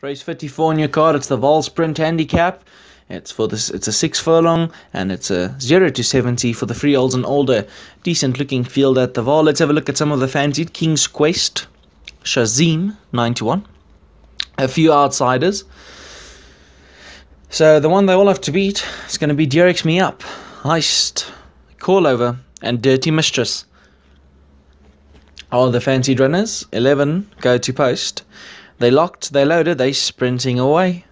Race 54 in your card. It's the Vol Sprint Handicap. It's for this. It's a six furlong and it's a zero to seventy for the three olds and older. Decent looking field at the Vol. Let's have a look at some of the fancied. King's Quest, Shazim ninety one, a few outsiders. So the one they all have to beat is going to be Derek's Me Up, Heist, Call Over, and Dirty Mistress. All the fancied runners. Eleven go to post. They locked, they loaded, they sprinting away.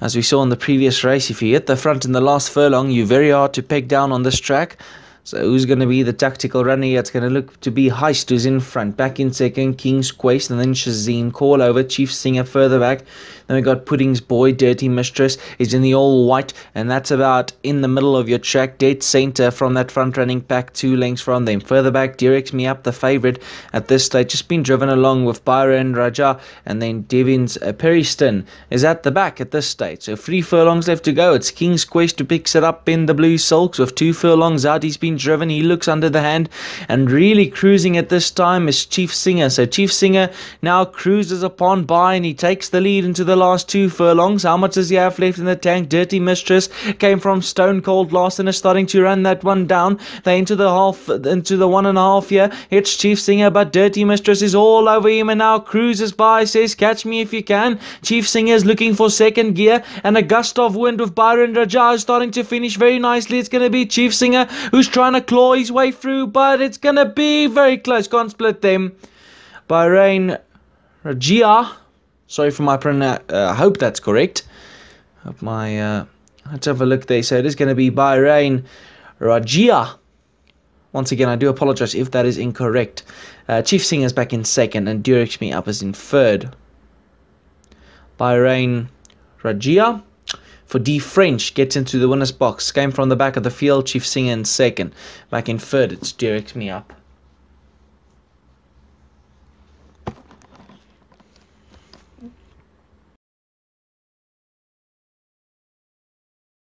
As we saw in the previous race, if you hit the front in the last furlong, you're very hard to peg down on this track. So who's going to be the tactical runner here? It's going to look to be Heist who's in front. Back in second, King's Quest and then Shazim. Call over, Chief Singer further back. Then we got Pudding's Boy, Dirty Mistress He's in the all white and that's about in the middle of your track. Dead center from that front running pack, two lengths from them. Further back, Direct me up the favourite at this stage. Just been driven along with Byron Raja and then Devin's uh, Periston is at the back at this stage. So three furlongs left to go. It's King's Quest who picks it up in the blue sulks with two furlongs out. He's been driven. He looks under the hand and really cruising at this time is Chief Singer. So Chief Singer now cruises upon by and he takes the lead into the last two furlongs. How much does he have left in the tank? Dirty Mistress came from Stone Cold last and is starting to run that one down. They into the half, into the one and a half here. It's Chief Singer, but Dirty Mistress is all over him and now cruises by. Says, catch me if you can. Chief Singer is looking for second gear and a gust of wind with Byron Rajah is starting to finish very nicely. It's going to be Chief Singer who's trying trying to claw his way through, but it's going to be very close. Can't split them. Bahrain Rajia. Uh, Sorry for my pronunciation. Uh, I hope that's correct. Hope my, uh, let's have a look there. So it is going to be Bahrain Rajia. Once again, I do apologize if that is incorrect. Uh, Chief Singer's back in second and Durex Me Up is in third. Bahrain Rajia for D. French gets into the winner's box. Came from the back of the field, Chief Singer in second. Back in third, it's Derek Me Up.